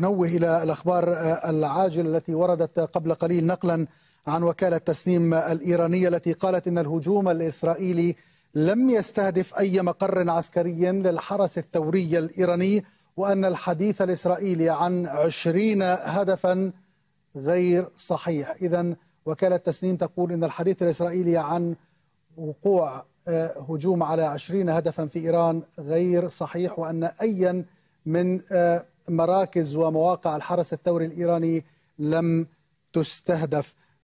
نوه إلى الأخبار آه، العاجلة التي وردت قبل قليل نقلا عن وكالة تسنيم الإيرانية التي قالت إن الهجوم الإسرائيلي لم يستهدف أي مقر عسكري للحرس الثوري الإيراني وأن الحديث الإسرائيلي عن عشرين هدفا غير صحيح إذا وكالة تسنيم تقول إن الحديث الإسرائيلي عن وقوع آه، هجوم على عشرين هدفا في إيران غير صحيح وأن أيا من آه، مراكز ومواقع الحرس الثوري الإيراني لم تستهدف